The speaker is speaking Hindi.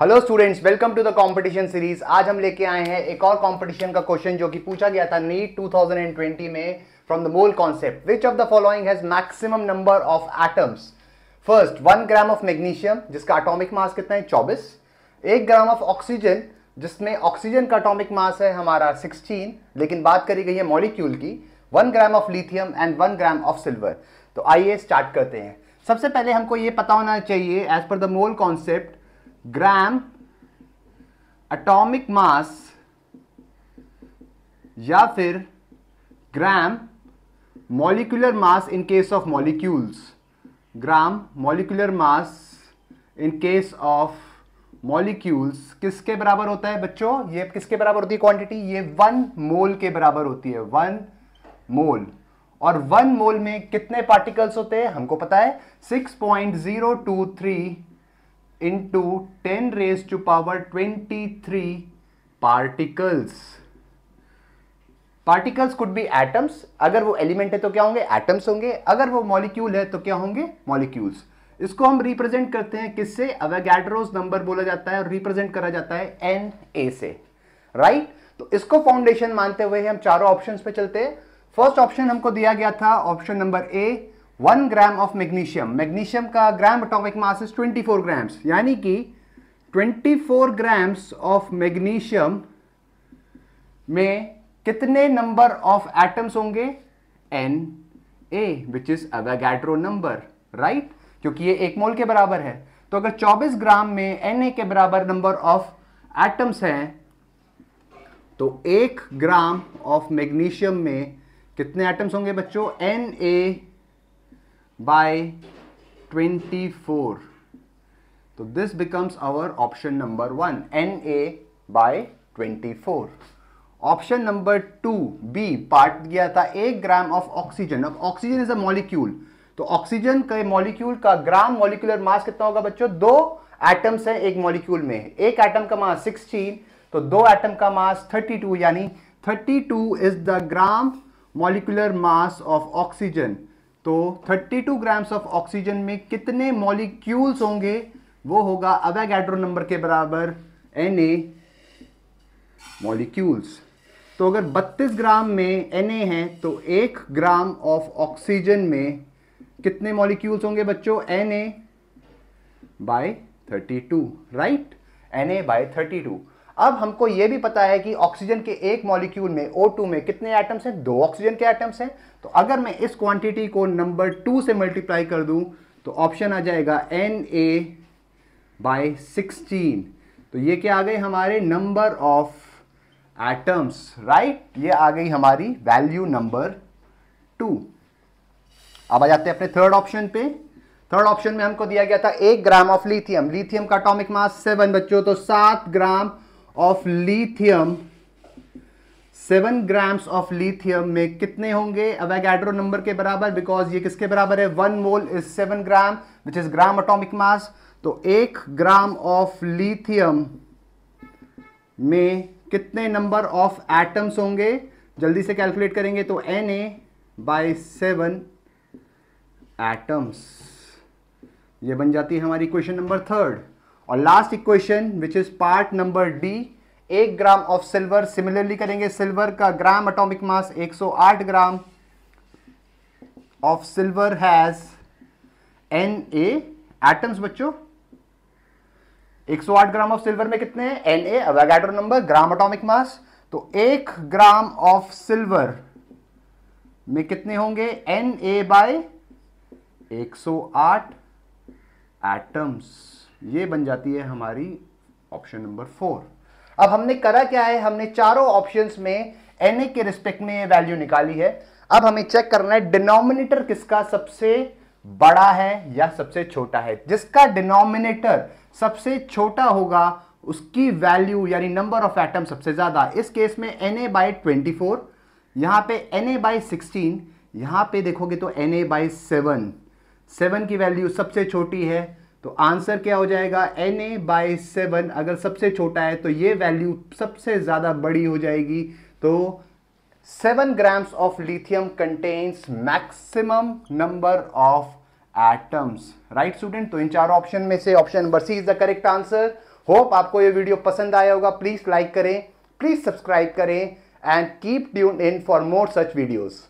Hello students welcome to the competition series आज हम लेके आए हैं एक और कंपटीशन का क्वेश्चन जो कि पूछा गया था नीट 2020 में from the mole concept which of the following has maximum number of atoms first one gram of magnesium जिसका एटॉमिक मास कितना है चौबीस एक ग्राम ऑफ ऑक्सीजन जिसमें ऑक्सीजन का अटोमिक मास है हमारा सिक्सटीन लेकिन बात करी गई है मॉलिक्यूल की one gram of lithium and one gram of silver तो आइए स्टार्ट करते हैं सबसे पहले हमको ये पता होना चाहिए as per the mole concept gram atomic mass या फिर gram molecular mass in case of molecules gram molecular mass in case of molecules किसके बराबर होता है बच्चों ये किसके बराबर होती है क्वांटिटी ये वन मोल के बराबर होती है वन मोल और वन मोल में कितने पार्टिकल्स होते हैं हमको पता है six point zero two three into ten raise to power twenty three particles particles could be atoms अगर वो एलिमेंट है तो क्या होंगे एटम्स होंगे अगर वो मॉलिक्यूल है तो क्या होंगे मॉलिक्यूल्स इसको हम रिप्रेजेंट करते हैं किससे अवेगैड्रोज नंबर बोला जाता है और रिप्रेजेंट करा जाता है एन ए से राइट right? तो इसको फाउंडेशन मानते हुए हम चारों ऑप्शंस पे चलते हैं फर्स्ट ऑप्शन हमको दिया गया था option number A one gram of magnesium magnesium का gram atomic mass is four grams यानी कि twenty four grams of magnesium में कितने नंबर ऑफ एटम्स होंगे N A which is Avogadro number right क्योंकि ये एक मोल के बराबर है तो अगर 24 ग्राम में एन ए के बराबर नंबर ऑफ एटम्स हैं तो एक ग्राम ऑफ मैग्नीशियम में कितने एटम्स होंगे बच्चों N A by 24 so this becomes our option number 1 na by 24 option number two B part दिया था एक ग्राम ऑफ ऑक्सीजन अब ऑक्सीजन इज अ मॉलिक्यूल तो ऑक्सीजन के मॉलिक्यूल का ग्राम मॉलिक्यूलर मास कितना होगा बच्चों दो एटम्स हैं एक मॉलिक्यूल में एक एटम का मास 16 तो दो एटम का मास 32 यानी 32 is the gram molecular mass of oxygen तो 32 ग्राम्स ऑफ ऑक्सीजन में कितने मॉलिक्यूल्स होंगे वो होगा अवेगैड्रो नंबर के बराबर एन ए मॉलिक्यूल्स तो अगर 32 ग्राम में एन ए है तो एक ग्राम ऑफ ऑक्सीजन में कितने मॉलिक्यूल्स होंगे बच्चों N A by thirty right N A by thirty अब हमको ये भी पता है कि ऑक्सीजन के एक मॉलिक्यूल में O2 में कितने एटम्स हैं दो ऑक्सीजन के एटम्स हैं तो अगर मैं इस क्वांटिटी को नंबर टू से मल्टीप्लाई कर दूं तो ऑप्शन आ जाएगा एन ए बाय सिक्सटीन तो ये क्या आ गई हमारे नंबर ऑफ एटम्स राइट ये आ गई हमारी वैल्यू नंबर टू अब आ जाते हैं अपने थर्ड ऑप्शन पे थर्ड ऑप्शन में हमको दिया गया था एक ग्राम ऑफ लिथियम लिथियम का अटोमिक मास सेवन बच्चों तो सात gram of lithium seven grams of lithium में कितने होंगे अवैगैड्रो नंबर के बराबर बिकॉज ये किसके बराबर है one mole is seven gram which is gram atomic mass तो एक ग्राम ऑफ लिथियम में कितने नंबर ऑफ एटम्स होंगे जल्दी से कैलकुलेट करेंगे तो N A by seven atoms ये बन जाती है हमारी क्वेश्चन नंबर थर्ड और last equation which is part number D एक ग्राम ऑफ सिल्वर सिमिलरली करेंगे सिल्वर का gram atomic mass 108 gram of silver has N A atoms बच्चों 108 ग्राम ऑफ सिल्वर में कितने हैं N A Avogadro number gram atomic mass तो एक ग्राम ऑफ सिल्वर में कितने होंगे एन ए बाय 108 एटम्स ये बन जाती है हमारी ऑप्शन नंबर फोर अब हमने करा क्या है हमने चारों ऑप्शंस में एन के रिस्पेक्ट में ये वैल्यू निकाली है अब हमें चेक करना है डिनोमिनेटर किसका सबसे बड़ा है या सबसे छोटा है जिसका डिनोमिनेटर सबसे छोटा होगा उसकी वैल्यू यानी नंबर ऑफ एटम सबसे ज़्यादा इस केस में N A by twenty four यहां पर एन ए बाई सिक्सटीन यहां पर देखोगे तो N A by seven seven की वैल्यू सबसे छोटी है तो आंसर क्या हो जाएगा एन ए बाई सेवन अगर सबसे छोटा है तो ये वैल्यू सबसे ज़्यादा बड़ी हो जाएगी तो seven grams of lithium contains maximum number of atoms right student तो इन चार ऑप्शन में से option number C is the correct answer hope आपको ये वीडियो पसंद आया होगा प्लीज लाइक करें प्लीज सब्सक्राइब करें and keep tune in for more such videos